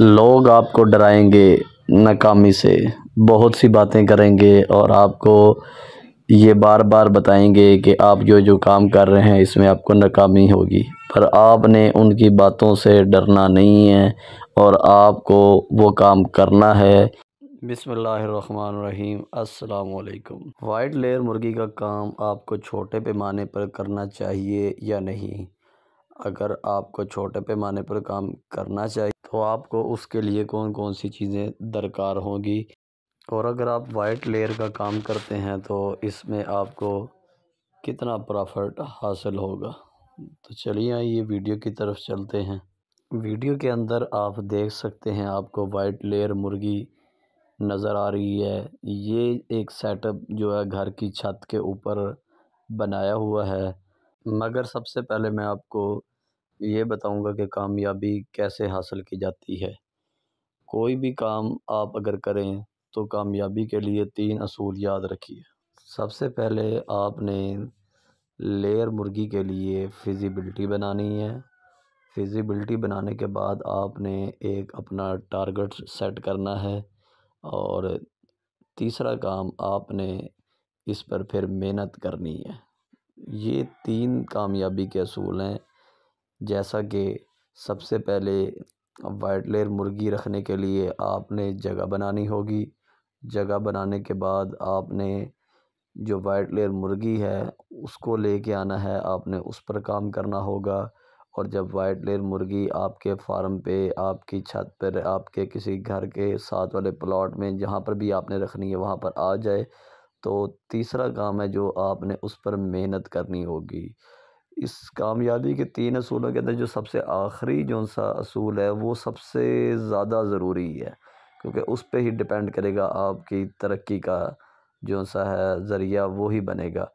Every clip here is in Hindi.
लोग आपको डराएंगे नाकामी से बहुत सी बातें करेंगे और आपको ये बार बार बताएंगे कि आप जो जो काम कर रहे हैं इसमें आपको नाकामी होगी पर आपने उनकी बातों से डरना नहीं है और आपको वो काम करना है बिसमीम असलकुम वाइट लेयर मुर्गी का काम आपको छोटे पैमाने पर करना चाहिए या नहीं अगर आपको छोटे पैमाने पर काम करना चाहिए तो आपको उसके लिए कौन कौन सी चीज़ें दरकार होंगी और अगर आप वाइट लेयर का काम करते हैं तो इसमें आपको कितना प्रॉफिट हासिल होगा तो चलिए आइए वीडियो की तरफ चलते हैं वीडियो के अंदर आप देख सकते हैं आपको वाइट लेयर मुर्गी नज़र आ रही है ये एक सेटअप जो है घर की छत के ऊपर बनाया हुआ है मगर सबसे पहले मैं आपको ये बताऊंगा कि कामयाबी कैसे हासिल की जाती है कोई भी काम आप अगर करें तो कामयाबी के लिए तीन असूल याद रखिए सबसे पहले आपने लेयर मुर्गी के लिए फिज़िबिलिटी बनानी है फिज़िबिलिटी बनाने के बाद आपने एक अपना टारगेट सेट करना है और तीसरा काम आपने इस पर फिर मेहनत करनी है ये तीन कामयाबी के असूल हैं जैसा कि सबसे पहले वाइट लेर मुर्गी रखने के लिए आपने जगह बनानी होगी जगह बनाने के बाद आपने जो वाइट लेयर मुर्गी है उसको लेके आना है आपने उस पर काम करना होगा और जब वाइट लेयर मुर्गी आपके फार्म पे आपकी छत पर आपके किसी घर के साथ वाले प्लॉट में जहाँ पर भी आपने रखनी है वहाँ पर आ जाए तो तीसरा काम है जो आपने उस पर मेहनत करनी होगी इस कामयाबी के तीन असूलों के अंदर जो सबसे आखिरी जो सा असूल है वो सबसे ज़्यादा ज़रूरी है क्योंकि उस पर ही डिपेंड करेगा आपकी तरक्की का जो सा है ज़रिया वो ही बनेगा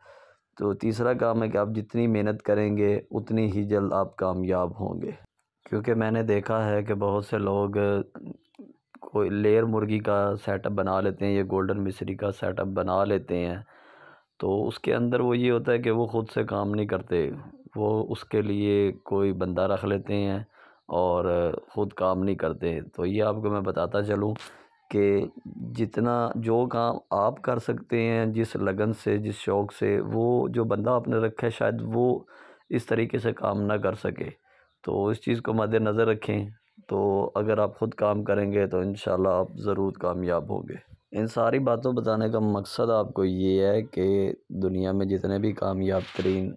तो तीसरा काम है कि आप जितनी मेहनत करेंगे उतनी ही जल्द आप कामयाब होंगे क्योंकि मैंने देखा है कि बहुत से लोग कोई लेयर मुर्गी का सेटअप बना लेते हैं या गोल्डन मिश्री का सेटअप बना लेते हैं तो उसके अंदर वो ये होता है कि वो ख़ुद से काम नहीं करते वो उसके लिए कोई बंदा रख लेते हैं और ख़ुद काम नहीं करते तो ये आपको मैं बताता चलूँ कि जितना जो काम आप कर सकते हैं जिस लगन से जिस शौक़ से वो जो बंदा आपने रखा है शायद वो इस तरीके से काम ना कर सके तो इस चीज़ को मद्देनज़र रखें तो अगर आप ख़ुद काम करेंगे तो इन आप ज़रूर कामयाब होंगे इन सारी बातों बताने का मकसद आपको ये है कि दुनिया में जितने भी कामयाब तरीन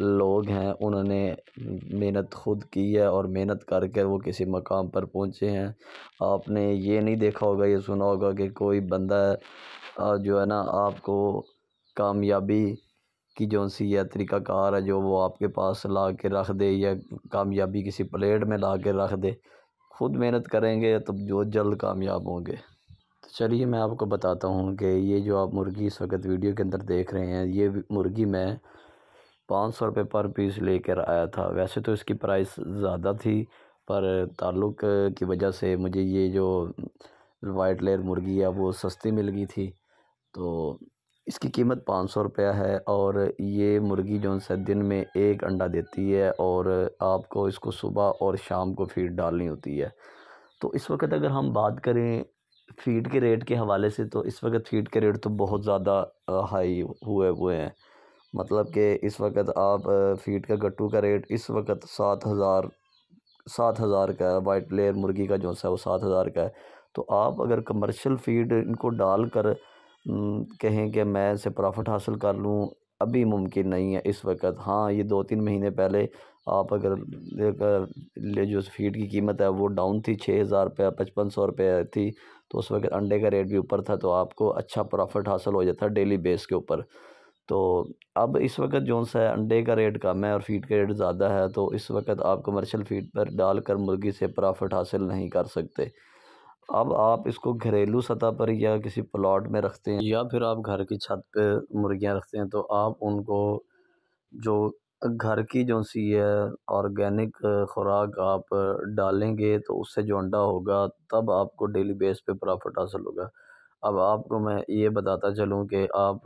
लोग हैं उन्होंने मेहनत ख़ुद की है और मेहनत करके वो किसी मकाम पर पहुँचे हैं आपने ये नहीं देखा होगा ये सुना होगा कि कोई बंदा जो है ना आपको कामयाबी की जो सी या तरीक़ाकार है जो वो आपके पास ला के रख दे या कामयाबी किसी प्लेट में ला के रख दे खुद मेहनत करेंगे तब जो जल्द कामयाब होंगे तो चलिए मैं आपको बताता हूँ कि ये जो आप मुर्गी इस वक्त वीडियो के अंदर देख रहे हैं ये मुर्गी मैं पाँच सौ रुपये पर पीस लेकर आया था वैसे तो इसकी प्राइस ज़्यादा थी पर ताल्लुक की वजह से मुझे ये जो वाइट लेयर मुर्गी है वो सस्ती मिल गई थी तो इसकी कीमत पाँच सौ रुपया है और ये मुर्गी जो है दिन में एक अंडा देती है और आपको इसको सुबह और शाम को फीड डालनी होती है तो इस वक्त अगर हम बात करें फीड के रेट के हवाले से तो इस वक्त फीड के रेट तो बहुत ज़्यादा हाई हुए हुए हैं मतलब कि इस वक्त आप फीड का गट्टू का रेट इस वक्त सात हज़ार सात हज़ार का है वाइट लेयर मुर्गी का जो सा वो सात हज़ार का है तो आप अगर कमर्शियल फीड इनको डाल कर कहें कि मैं इसे प्रॉफिट हासिल कर लूँ अभी मुमकिन नहीं है इस वक्त हाँ ये दो तीन महीने पहले आप अगर, ले जो फीड की कीमत है वो डाउन थी छः हज़ार रुपया पचपन सौ रुपये थी तो उस वक्त अंडे का रेट भी ऊपर था तो आपको अच्छा प्रॉफिट हासिल हो जाता डेली बेस के ऊपर तो अब इस वक्त जो सा है अंडे का रेट कम है और फीड का रेट ज़्यादा है तो इस वक्त आप कमर्शल फीड पर डालकर मुर्गी से प्रॉफिट हासिल नहीं कर सकते अब आप इसको घरेलू सतह पर या किसी प्लॉट में रखते हैं या फिर आप घर की छत पे मुर्गियाँ रखते हैं तो आप उनको जो घर की जो सी है ऑर्गेनिक खुराक आप डालेंगे तो उससे जो अंडा होगा तब आपको डेली बेस पे प्रॉफिट हासिल होगा अब आपको मैं ये बताता चलूँ कि आप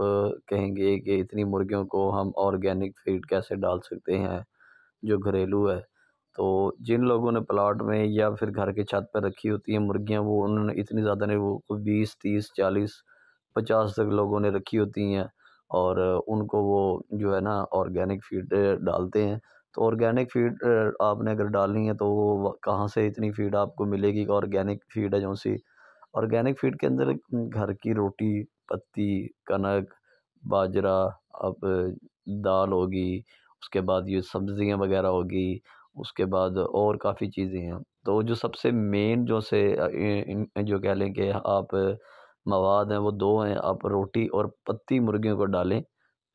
कहेंगे कि इतनी मुर्गियों को हम ऑर्गेनिक फीड कैसे डाल सकते हैं जो घरेलू है तो जिन लोगों ने प्लाट में या फिर घर के छत पर रखी होती हैं मुर्गियाँ वो उन्होंने इतनी ज़्यादा नहीं वो कोई बीस तीस चालीस पचास तक लोगों ने रखी होती हैं और उनको वो जो है ना ऑर्गेनिक फीड डालते हैं तो ऑर्गेनिक फीड आपने अगर डालनी है तो वो कहाँ से इतनी फीड आपको मिलेगी ऑर्गेनिक फीड है जो सी ऑर्गेनिक फीड के अंदर घर की रोटी पत्ती कनक बाजरा अब दाल होगी उसके बाद ये सब्ज़ियाँ वगैरह होगी उसके बाद और काफ़ी चीज़ें हैं तो जो सबसे मेन जो से जो कह लें कि आप मवाद हैं वो दो हैं आप रोटी और पत्ती मुर्गियों को डालें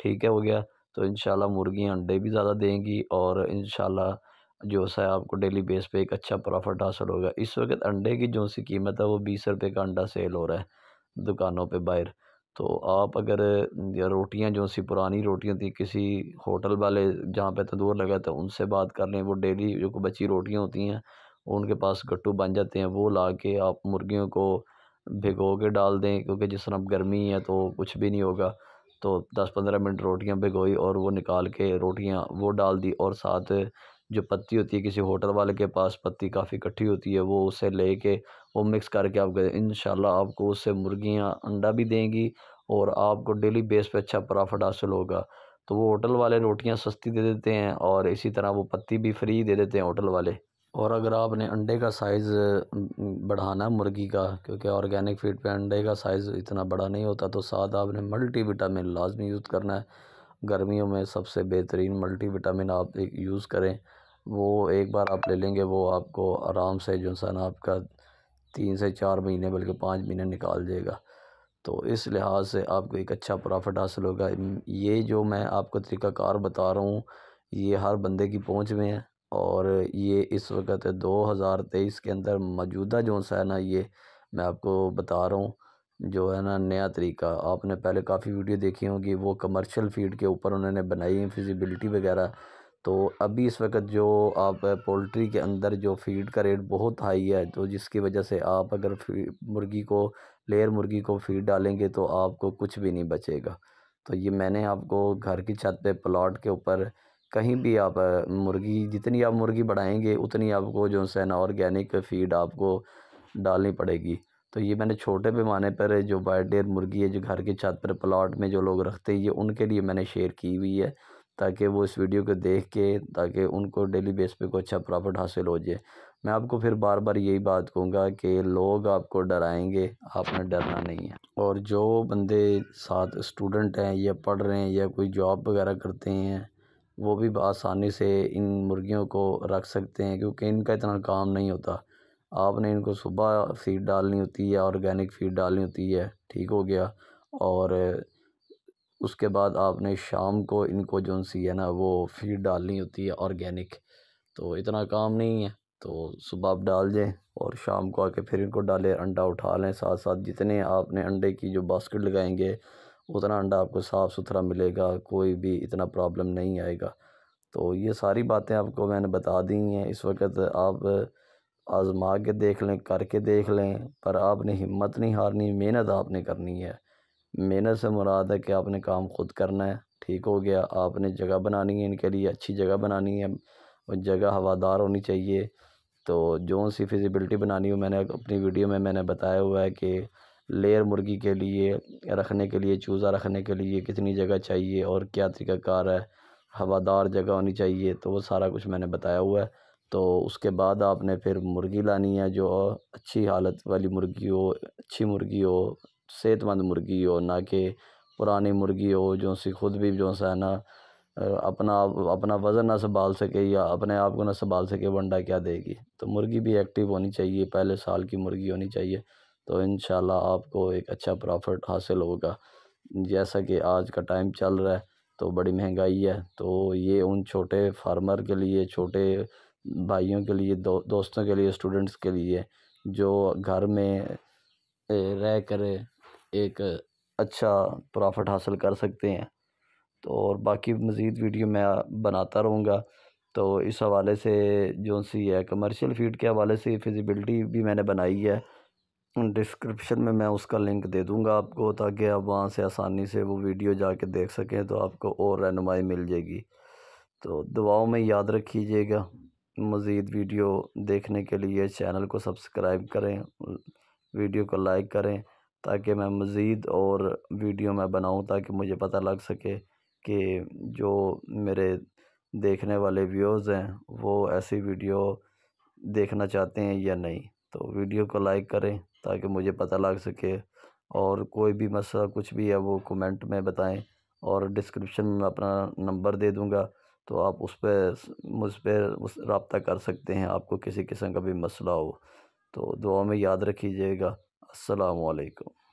ठीक है हो गया तो इन मुर्गियाँ अंडे भी ज़्यादा देंगी और इन जो सा आपको डेली बेस पे एक अच्छा प्रॉफिट हासिल होगा इस वक्त अंडे की जो सी कीमत है वो बीस रुपए का अंडा सेल हो रहा है दुकानों पे बाहर तो आप अगर या रोटियां जो सी पुरानी रोटियां थी किसी होटल वाले जहाँ पे तंदूर लगा था उनसे बात कर लें वो डेली जो को बची रोटियां होती हैं उनके पास गट्टू बन जाते हैं वो ला के आप मुर्गियों को भिगो के डाल दें क्योंकि जिस तरह गर्मी है तो कुछ भी नहीं होगा तो दस पंद्रह मिनट रोटियां भिगोई और वो निकाल के रोटियां वो डाल दी और साथ जो पत्ती होती है किसी होटल वाले के पास पत्ती काफ़ी इकट्ठी होती है वो उसे ले के वो मिक्स करके आप इन आपको उससे मुर्गियाँ अंडा भी देंगी और आपको डेली बेस पर अच्छा प्रॉफिट हासिल होगा तो वो होटल वाले रोटियाँ सस्ती दे देते हैं और इसी तरह वो पत्ती भी फ्री दे देते हैं होटल वाले और अगर आपने अंडे का साइज़ बढ़ाना मुर्गी का क्योंकि ऑर्गेनिक फीड पे अंडे का साइज़ इतना बड़ा नहीं होता तो साथ आपने मल्टी विटामिन लाजमी यूज़ करना है गर्मियों में सबसे बेहतरीन मल्टीविटामिन आप एक यूज़ करें वो एक बार आप ले लेंगे वो आपको आराम से जो सा आपका तीन से चार महीने बल्कि पाँच महीने निकाल देगा तो इस लिहाज से आपको एक अच्छा प्रॉफिट हासिल होगा ये जो मैं आपको तरीकाकार बता रहा हूँ ये हर बंदे की पहुँच में है और ये इस वक्त दो हज़ार तेईस के अंदर मौजूदा जो सा है ना ये मैं आपको बता रहा हूँ जो है ना नया तरीका आपने पहले काफ़ी वीडियो देखी होंगी वो कमर्शियल फीड के ऊपर उन्होंने बनाई है फिजिबिलिटी वगैरह तो अभी इस वक्त जो आप पोल्ट्री के अंदर जो फीड का रेट बहुत हाई है तो जिसकी वजह से आप अगर मुर्गी को लेयर मुर्गी को फीड डालेंगे तो आपको कुछ भी नहीं बचेगा तो ये मैंने आपको घर की छत पे प्लाट के ऊपर कहीं भी आप मुर्गी जितनी आप मुर्गी बढ़ाएंगे उतनी आपको जो है ना ऑर्गेनिक फीड आपको डालनी पड़ेगी तो ये मैंने छोटे पैमाने पर जो वाइट डेयर मुर्गी है जो घर के छत पर प्लाट में जो लोग रखते हैं ये उनके लिए मैंने शेयर की हुई है ताकि वो इस वीडियो को देख के ताकि उनको डेली बेस पे कोई अच्छा प्रॉफिट हासिल हो जाए मैं आपको फिर बार बार यही बात कहूँगा कि लोग आपको डराएंगे आपने डरना नहीं है और जो बंदे साथ स्टूडेंट हैं या पढ़ रहे हैं या कोई जॉब वगैरह करते हैं वो भी आसानी से इन मुर्गियों को रख सकते हैं क्योंकि इनका इतना काम नहीं होता आपने इनको सुबह फीड डालनी होती है ऑर्गेनिक फीड डालनी होती है ठीक हो गया और उसके बाद आपने शाम को इनको जो सी है ना वो फीड डालनी होती है ऑर्गेनिक तो इतना काम नहीं है तो सुबह आप डाल दें और शाम को आके फिर इनको डालें अंडा उठा लें साथ साथ जितने आपने अंडे की जो बास्केट लगाएंगे उतना अंडा आपको साफ़ सुथरा मिलेगा कोई भी इतना प्रॉब्लम नहीं आएगा तो ये सारी बातें आपको मैंने बता दी हैं इस वक्त आप आजमा के देख लें करके देख लें पर आपने हिम्मत नहीं हारनी मेहनत आपने करनी है मेहनत से मुराद है कि आपने काम ख़ुद करना है ठीक हो गया आपने जगह बनानी है इनके लिए अच्छी जगह बनानी है जगह हवादार होनी चाहिए तो जो सी फिजिबिलिटी बनानी हो मैंने अपनी वीडियो में मैंने बताया हुआ है कि लेयर मुर्गी के लिए रखने के लिए चूज़ा रखने के लिए कितनी जगह चाहिए और क्या तरीकाकार है हवादार जगह होनी चाहिए तो वो सारा कुछ मैंने बताया हुआ है तो उसके बाद आपने फिर मुर्गी लानी है जो अच्छी हालत वाली मुर्गी हो अच्छी मुर्गी हो सेहतमंद मुर्गी हो ना कि पुरानी मुर्गी हो जो सी खुद भी जो सा है ना अपना अपना वज़न ना संभाल सके या अपने आप को ना संभाल सके वंडा क्या देगी तो मुर्गी भी एक्टिव होनी चाहिए पहले साल की मुर्गी होनी चाहिए तो इन आपको एक अच्छा प्रॉफिट हासिल होगा जैसा कि आज का टाइम चल रहा है तो बड़ी महंगाई है तो ये उन छोटे फार्मर के लिए छोटे भाइयों के लिए दो दोस्तों के लिए स्टूडेंट्स के लिए जो घर में रह कर एक अच्छा प्रॉफिट हासिल कर सकते हैं तो और बाकी मज़ीद वीडियो मैं बनाता रहूँगा तो इस हवाले से जो सी है कमर्शियल फीड के हवाले से फिजिबिलिटी भी मैंने बनाई है डिस्क्रिप्शन में मैं उसका लिंक दे दूँगा आपको ताकि आप वहाँ से आसानी से वो वीडियो जाके देख सकें तो आपको और रहनुमाई मिल जाएगी तो दुआओं में याद रखीजिएगा मज़ीद वीडियो देखने के लिए चैनल को सब्सक्राइब करें वीडियो को लाइक करें ताकि मैं मज़ीद और वीडियो मैं बनाऊँ ताकि मुझे पता लग सके कि जो मेरे देखने वाले व्यूज़ हैं वो ऐसी वीडियो देखना चाहते हैं या नहीं तो वीडियो को लाइक करें ताकि मुझे पता लग सके और कोई भी मसला कुछ भी है वो कमेंट में बताएं और डिस्क्रिप्शन में अपना नंबर दे दूंगा तो आप उस पर मुझ पर रबता कर सकते हैं आपको किसी किस्म का भी मसला हो तो दुआ में याद रखीजिएगा असलकम